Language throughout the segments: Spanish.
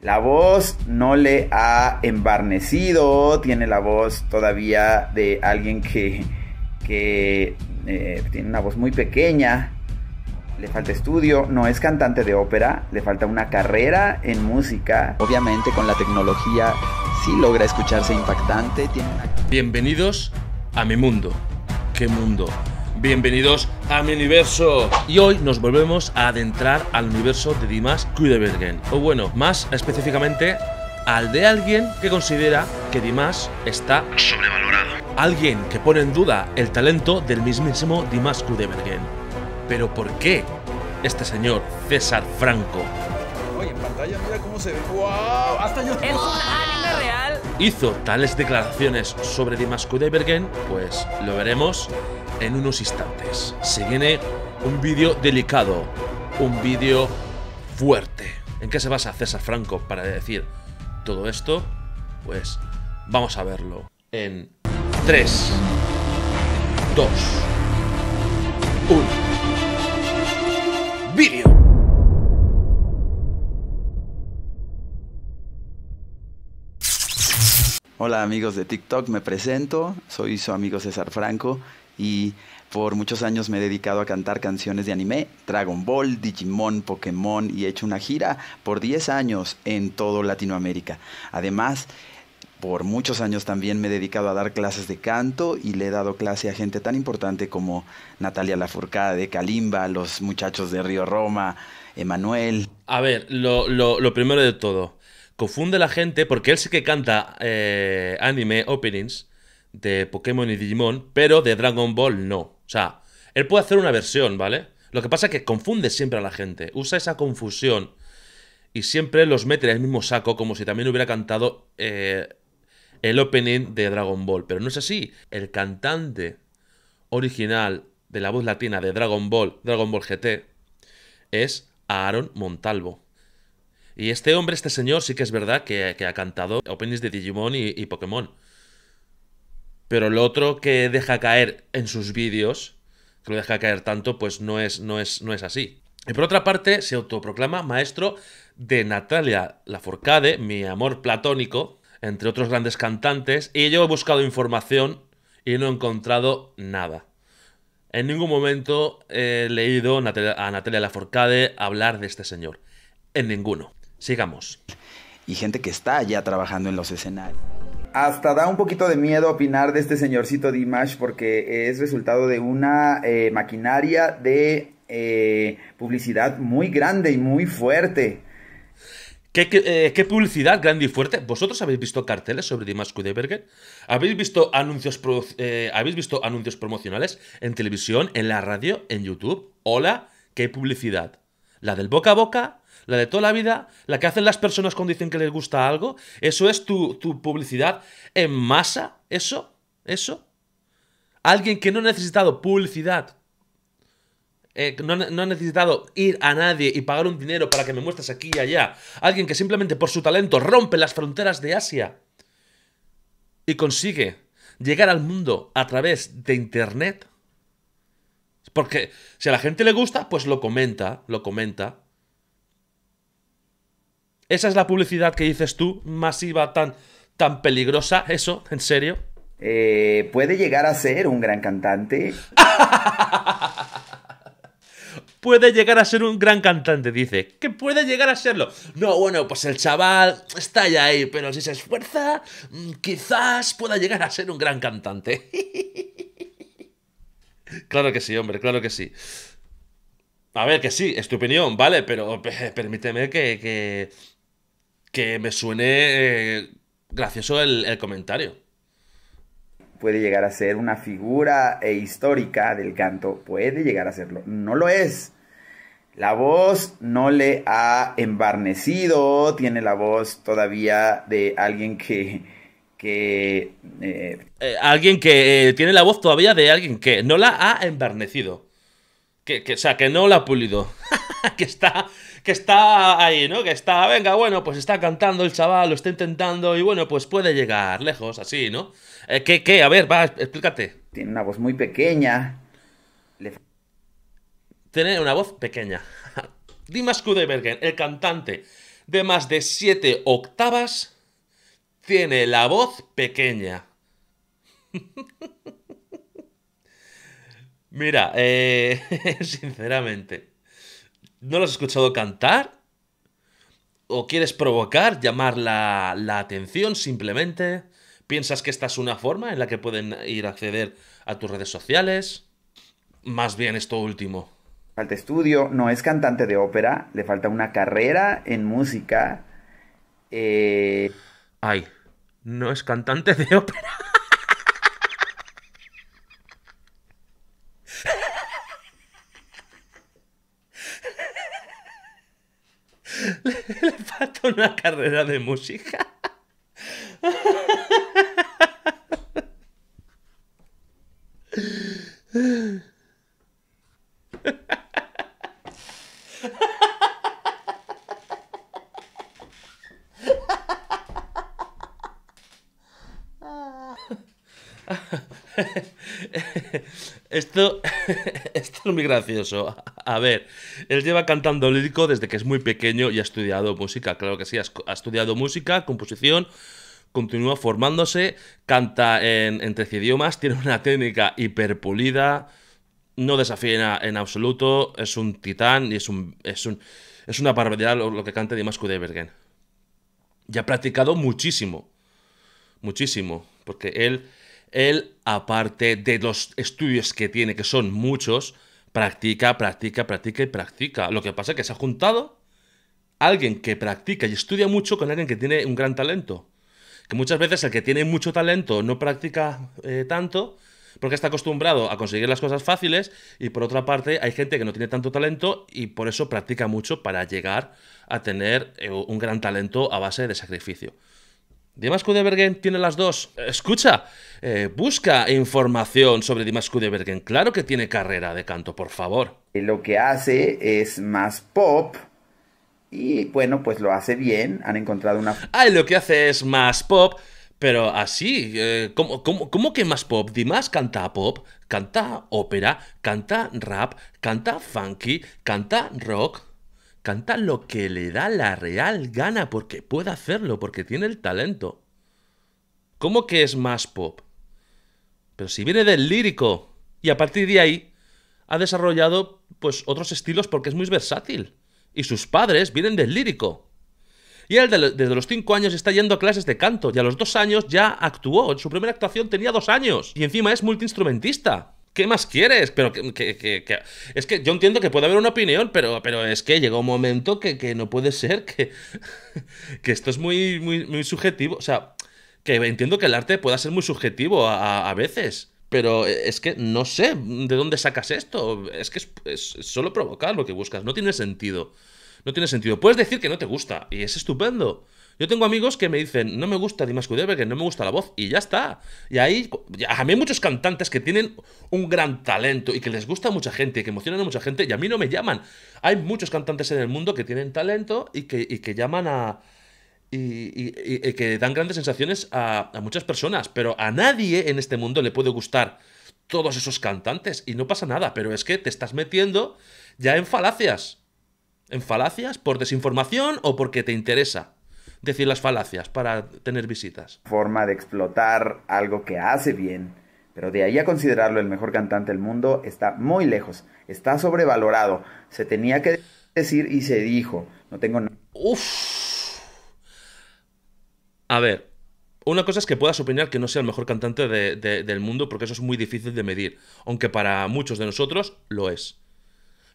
La voz no le ha embarnecido, tiene la voz todavía de alguien que, eh, tiene una voz muy pequeña, le falta estudio, no es cantante de ópera, le falta una carrera en música. Obviamente con la tecnología sí logra escucharse impactante. Bienvenidos a mi mundo. ¿Qué mundo? Bienvenidos a mi universo. Y hoy nos volvemos a adentrar al universo de Dimas Kudebergen. O bueno, más específicamente al de alguien que considera que Dimas está sobrevalorado. Alguien que pone en duda el talento del mismísimo Dimas Kudebergen. Pero ¿por qué este señor César Franco? Hizo tales declaraciones sobre Dimas Kudebergen, pues lo veremos en unos instantes. Se viene un vídeo delicado, un vídeo fuerte. ¿En qué se basa César Franco para decir todo esto? Pues vamos a verlo en 3, 2, 1. Vídeo. Hola amigos de TikTok, me presento, soy su amigo César Franco y por muchos años me he dedicado a cantar canciones de anime, Dragon Ball, Digimon, Pokémon y he hecho una gira por 10 años en todo Latinoamérica. Además, por muchos años también me he dedicado a dar clases de canto y le he dado clase a gente tan importante como Natalia de Kalimba, los muchachos de Río Roma, Emanuel. A ver, lo, primero de todo, confunde a la gente porque él sí que canta eh, anime openings de Pokémon y Digimon, pero de Dragon Ball no. O sea, él puede hacer una versión, ¿vale? Lo que pasa es que confunde siempre a la gente, usa esa confusión y siempre los mete en el mismo saco como si también hubiera cantado eh, el opening de Dragon Ball, pero no es así. El cantante original de la voz latina de Dragon Ball, Dragon Ball GT, es Aaron Montalvo. Y este hombre, este señor, sí que es verdad que, ha cantado openings de Digimon y Pokémon. Pero lo otro que deja caer en sus vídeos, que lo deja caer tanto, pues no es, no es, no es así. Y por otra parte, se autoproclama maestro de Natalia Laforcade, mi amor platónico, entre otros grandes cantantes, y yo he buscado información y no he encontrado nada. En ningún momento he leído a Natalia Laforcade hablar de este señor. En ninguno. Sigamos. Y gente que está ya trabajando en los escenarios hasta da un poquito de miedo opinar de este señorcito Dimash porque es resultado de una eh, maquinaria de eh, publicidad muy grande y muy fuerte. Eh, ¿Qué, publicidad grande y fuerte? ¿Vosotros habéis visto carteles sobre Dimash Kudeberger? ¿Habéis visto, anuncios ¿Habéis visto anuncios promocionales en televisión, en la radio, en YouTube? Hola, ¿qué publicidad? La del boca a boca, la de toda la vida, la que hacen las personas cuando dicen que les gusta algo, eso es tu, publicidad en masa, eso, eso. Alguien que no ha necesitado publicidad, eh, no ha necesitado ir a nadie y pagar un dinero para que me muestres aquí y allá. Alguien que simplemente por su talento rompe las fronteras de Asia y consigue llegar al mundo a través de Internet. Porque si a la gente le gusta, pues lo comenta, lo comenta. Esa es la publicidad que dices tú, masiva, tan, tan peligrosa, eso, en serio. Eh, puede llegar a ser un gran cantante. puede llegar a ser un gran cantante, dice. Que puede llegar a serlo. No, bueno, pues el chaval está ya ahí, pero si se esfuerza, mm, quizás pueda llegar a ser un gran cantante. claro que sí, hombre, claro que sí. A ver, que sí, es tu opinión, ¿vale? Pero eh, permíteme que que me suene eh, gracioso el, comentario. Puede llegar a ser una figura eh, histórica del canto, puede llegar a serlo, no lo es. La voz no le ha embarnecido, tiene la voz todavía de alguien que... que eh, alguien que tiene la voz todavía de alguien que no la ha embarnecido que, o sea, que no la ha pulido. que está que está ahí, ¿no? Que está, venga, bueno, pues está cantando el chaval, lo está intentando y bueno, pues puede llegar lejos, así, ¿no? Eh, ¿Qué, qué? A ver, va, explícate. Tiene una voz muy pequeña. Tiene una voz pequeña. Dimas Kudebergen, el cantante de más de 7 octavas, tiene la voz pequeña. Mira, eh, sinceramente, ¿no lo has escuchado cantar? ¿O quieres provocar, llamar la, atención simplemente? ¿Piensas que esta es una forma en la que pueden ir a acceder a tus redes sociales? Más bien esto último. Falta estudio, no es cantante de ópera, le falta una carrera en música. Eh. Ay, no es cantante de ópera. le falta una carrera de música. esto, es muy gracioso. A ver, él lleva cantando lírico desde que es muy pequeño y ha estudiado música. Claro que sí, ha estudiado música, composición, continúa formándose, canta en, tres idiomas, tiene una técnica hiperpulida, no desafía en, absoluto, es un titán y es, un, es, un, es una barbaridad lo, que canta Dimas bergen Y ha practicado muchísimo, muchísimo, porque él él, aparte de los estudios que tiene, que son muchos, practica, practica, practica y practica. Lo que pasa es que se ha juntado alguien que practica y estudia mucho con alguien que tiene un gran talento. Que muchas veces el que tiene mucho talento no practica eh, tanto porque está acostumbrado a conseguir las cosas fáciles y por otra parte hay gente que no tiene tanto talento y por eso practica mucho para llegar a tener eh, un gran talento a base de sacrificio. Dimas Bergen tiene las dos. Escucha, eh, busca información sobre Dimas Kudebergen. Claro que tiene carrera de canto, por favor. Lo que hace es más pop. Y bueno, pues lo hace bien. Han encontrado una. Ah, lo que hace es más pop. Pero así, eh, ¿cómo, cómo, que más pop? Dimas canta pop, canta ópera, canta rap, canta funky, canta rock. Canta lo que le da la real gana porque puede hacerlo, porque tiene el talento. ¿Cómo que es más pop? Pero si viene del lírico y a partir de ahí ha desarrollado pues otros estilos porque es muy versátil y sus padres vienen del lírico. Y él desde los 5 años está yendo a clases de canto y a los 2 años ya actuó. En su primera actuación tenía 2 años y encima es multiinstrumentista. ¿qué más quieres? Pero que, es que yo entiendo que puede haber una opinión, pero, pero es que llega un momento que, no puede ser, que, que esto es muy, muy, muy subjetivo. O sea, que entiendo que el arte pueda ser muy subjetivo a, veces. Pero es que no sé de dónde sacas esto. Es que es, es, solo provocar lo que buscas. No tiene sentido. No tiene sentido. Puedes decir que no te gusta y es estupendo. Yo tengo amigos que me dicen, no me gusta Dimas porque no me gusta la voz, y ya está. Y ahí, a mí hay muchos cantantes que tienen un gran talento y que les gusta a mucha gente y que emocionan a mucha gente, y a mí no me llaman. Hay muchos cantantes en el mundo que tienen talento y que, que llaman a. Y, que dan grandes sensaciones a, a muchas personas, pero a nadie en este mundo le puede gustar todos esos cantantes y no pasa nada, pero es que te estás metiendo ya en falacias en falacias por desinformación o porque te interesa decir las falacias para tener visitas. Forma de explotar algo que hace bien, pero de ahí a considerarlo el mejor cantante del mundo está muy lejos, está sobrevalorado, se tenía que decir y se dijo, no tengo nada. Uff. A ver, una cosa es que puedas opinar que no sea el mejor cantante del mundo, porque eso es muy difícil de medir, aunque para muchos de nosotros lo es.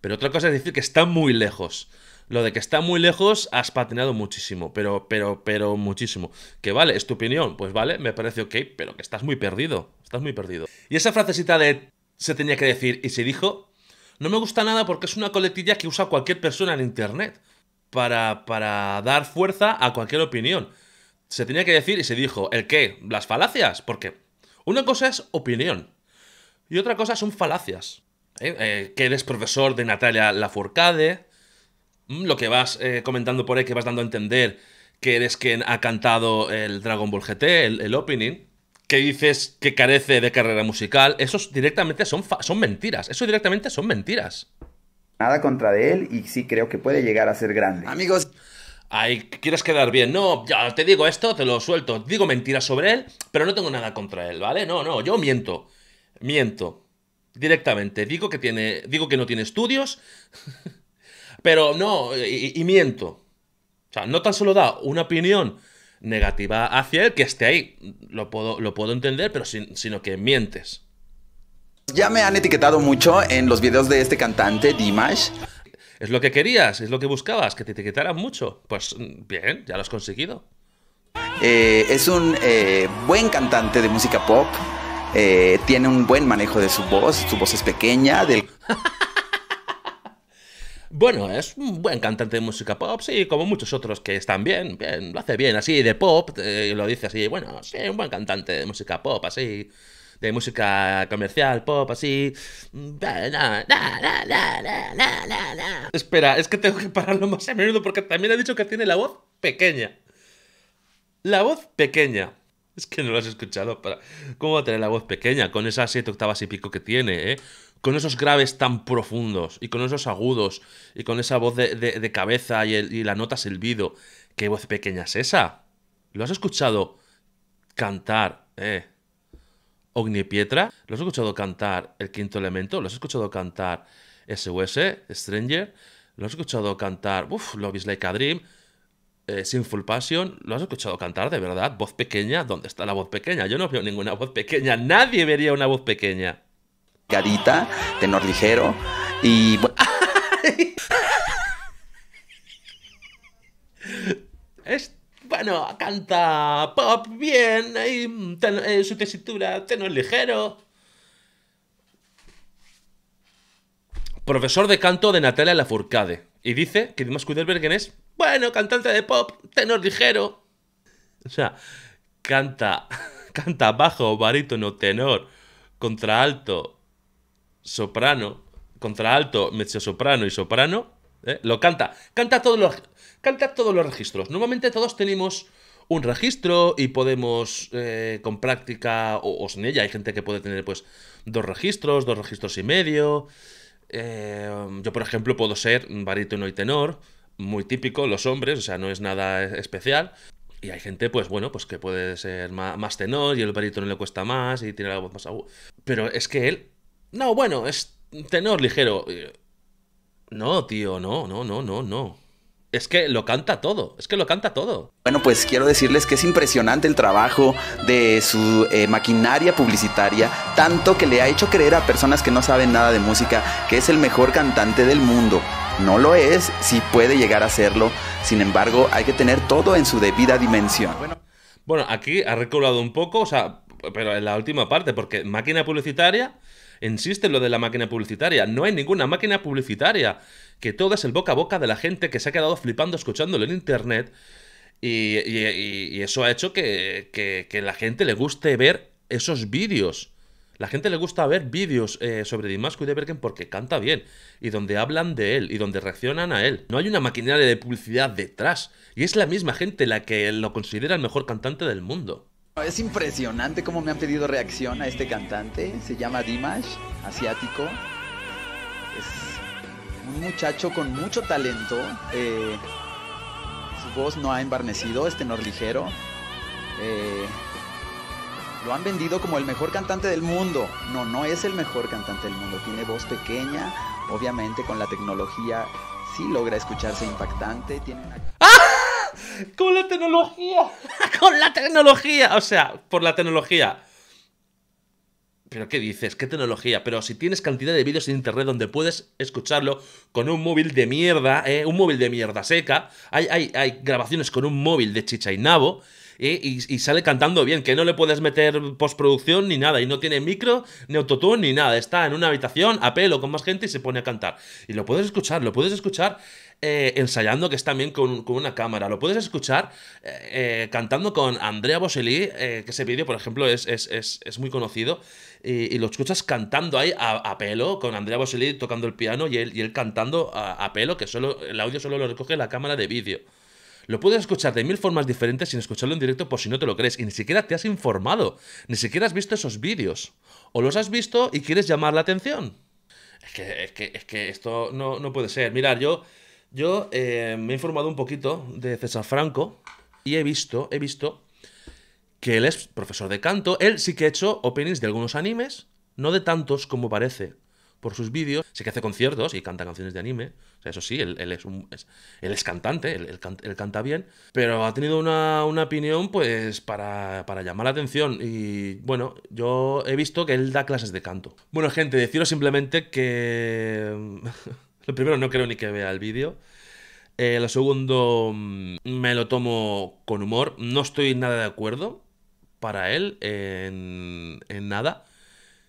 Pero otra cosa es decir que está muy lejos. Lo de que está muy lejos, has patinado muchísimo, pero, pero, pero muchísimo. Que vale, es tu opinión, pues vale, me parece ok, pero que estás muy perdido, estás muy perdido. Y esa frasecita de se tenía que decir y se dijo, no me gusta nada porque es una coletilla que usa cualquier persona en Internet para, para dar fuerza a cualquier opinión. Se tenía que decir y se dijo, ¿el qué? ¿Las falacias? Porque una cosa es opinión y otra cosa son falacias. ¿eh? Eh, que eres profesor de Natalia Lafourcade, Mm, lo que vas eh, comentando por ahí, que vas dando a entender que eres quien ha cantado el Dragon Ball GT, el, opening, que dices que carece de carrera musical, esos directamente son, son mentiras, eso directamente son mentiras. Nada contra de él y sí creo que puede llegar a ser grande. Amigos... ay quieres quedar bien, no, ya te digo esto, te lo suelto, digo mentiras sobre él, pero no tengo nada contra él, ¿vale? No, no, yo miento, miento directamente, digo que tiene, digo que no tiene estudios, Pero no, y, miento. O sea, no tan solo da una opinión negativa hacia él, que esté ahí, lo puedo, lo puedo entender, pero sino que mientes. Ya me han etiquetado mucho en los videos de este cantante, Dimash. Es lo que querías, es lo que buscabas, que te etiquetaran mucho. Pues bien, ya lo has conseguido. Eh, es un eh, buen cantante de música pop. Eh, tiene un buen manejo de su voz. Su voz es pequeña. Del... Bueno, es un buen cantante de música pop, sí, como muchos otros que están bien, lo hace bien, así de pop, eh, lo dice así, bueno, sí, un buen cantante de música pop, así, de música comercial, pop, así. Espera, es que tengo que pararlo más a menudo porque también ha dicho que tiene la voz pequeña. La voz pequeña. Es que no lo has escuchado. Para... ¿Cómo va a tener la voz pequeña con esas siete octavas y pico que tiene, eh? con esos graves tan profundos y con esos agudos y con esa voz de, cabeza y, la nota silbido. ¿Qué voz pequeña es esa? ¿Lo has escuchado cantar, eh? Pietra? ¿Lo has escuchado cantar El Quinto Elemento? ¿Lo has escuchado cantar SOS, Stranger? ¿Lo has escuchado cantar Uf, Love is Like a Dream? Eh, Sinful Passion, ¿lo has escuchado cantar de verdad? ¿Voz pequeña? ¿Dónde está la voz pequeña? Yo no veo ninguna voz pequeña. Nadie vería una voz pequeña. Carita, tenor ligero y bueno, canta pop bien y eh, su tesitura tenor ligero. Profesor de canto de Natalia Lafourcade y dice que Dimas Kudelbergen es bueno cantante de pop tenor ligero. O sea, canta canta bajo, barítono, tenor, contraalto, soprano, contralto, soprano y soprano, ¿eh? lo canta. Canta todos, los, canta todos los registros. Normalmente todos tenemos un registro y podemos eh, con práctica o, sin ella. Hay gente que puede tener pues dos registros, dos registros y medio. Eh, yo, por ejemplo, puedo ser barítono y tenor, muy típico, los hombres, o sea, no es nada e, especial. Y hay gente, pues bueno, pues que puede ser más, tenor y el barítono le cuesta más y tiene la voz más aguda. Pero es que él no, bueno, es tenor ligero. No, tío, no, no, no, no, no. Es que lo canta todo, es que lo canta todo. Bueno, pues quiero decirles que es impresionante el trabajo de su eh, maquinaria publicitaria, tanto que le ha hecho creer a personas que no saben nada de música que es el mejor cantante del mundo. No lo es, sí puede llegar a serlo, sin embargo hay que tener todo en su debida dimensión. Bueno, aquí ha reculado un poco, o sea, pero en la última parte, porque máquina publicitaria Insiste en lo de la máquina publicitaria. No hay ninguna máquina publicitaria. Que todo es el boca a boca de la gente que se ha quedado flipando escuchándolo en internet. Y, eso ha hecho que, la gente le guste ver esos vídeos. La gente le gusta ver vídeos eh, sobre Dimas Bergen porque canta bien y donde hablan de él y donde reaccionan a él. No hay una maquinaria de publicidad detrás y es la misma gente la que lo considera el mejor cantante del mundo. Es impresionante cómo me han pedido reacción a este cantante. Se llama Dimash, asiático. Es un muchacho con mucho talento. Eh, su voz no ha embarnecido, es tenor ligero. Eh, lo han vendido como el mejor cantante del mundo. No, no es el mejor cantante del mundo. Tiene voz pequeña, obviamente con la tecnología sí logra escucharse impactante. Tiene con la tecnología, con la tecnología, o sea, por la tecnología. ¿Pero qué dices? ¿Qué tecnología? Pero si tienes cantidad de vídeos en internet donde puedes escucharlo con un móvil de mierda, eh, un móvil de mierda seca, hay, hay, grabaciones con un móvil de chicha y nabo, eh, y, y, sale cantando bien, que no le puedes meter postproducción ni nada, y no tiene micro, ni autotune, ni nada, está en una habitación a pelo con más gente y se pone a cantar. Y lo puedes escuchar, lo puedes escuchar eh, ensayando, que es también con, una cámara. Lo puedes escuchar eh, eh, cantando con Andrea Boselli, que ese vídeo, por ejemplo, es, es, muy conocido, y, lo escuchas cantando ahí a, pelo, con Andrea Boselli tocando el piano y él, y él cantando a, pelo, que solo el audio solo lo recoge la cámara de vídeo. Lo puedes escuchar de mil formas diferentes sin escucharlo en directo por si no te lo crees y ni siquiera te has informado, ni siquiera has visto esos vídeos. O los has visto y quieres llamar la atención. Es que, esto no, no puede ser. Mirar, yo yo eh, me he informado un poquito de César Franco y he visto, he visto que él es profesor de canto. Él sí que ha hecho openings de algunos animes, no de tantos como parece por sus vídeos. Sí que hace conciertos y canta canciones de anime. eso sí, él, es, un, cantante, él, canta, bien. Pero ha tenido una, una opinión, pues, para, para, llamar la atención. Y bueno, yo he visto que él da clases de canto. Bueno, gente, deciros simplemente que. Lo primero, no creo ni que vea el vídeo. Eh, lo segundo, mm, me lo tomo con humor. No estoy nada de acuerdo para él en, en nada.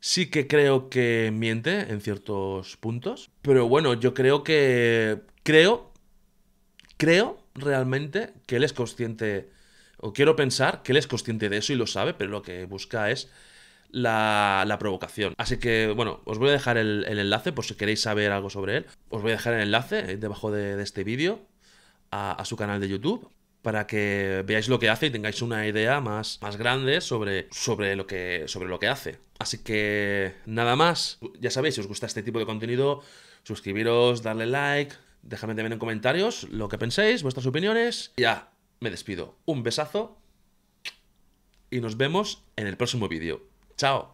Sí que creo que miente en ciertos puntos. Pero bueno, yo creo que. Creo. Creo realmente que él es consciente. O quiero pensar que él es consciente de eso y lo sabe, pero lo que busca es la, provocación. Así que, bueno, os voy a dejar el, enlace por si queréis saber algo sobre él. Os voy a dejar el enlace eh, debajo de, este vídeo a, su canal de YouTube para que veáis lo que hace y tengáis una idea más, más grande sobre, sobre, lo que, sobre lo que hace. Así que nada más, ya sabéis, si os gusta este tipo de contenido, suscribiros, darle like, dejadme también en comentarios lo que penséis, vuestras opiniones. Ya, me despido. Un besazo y nos vemos en el próximo vídeo. Chao.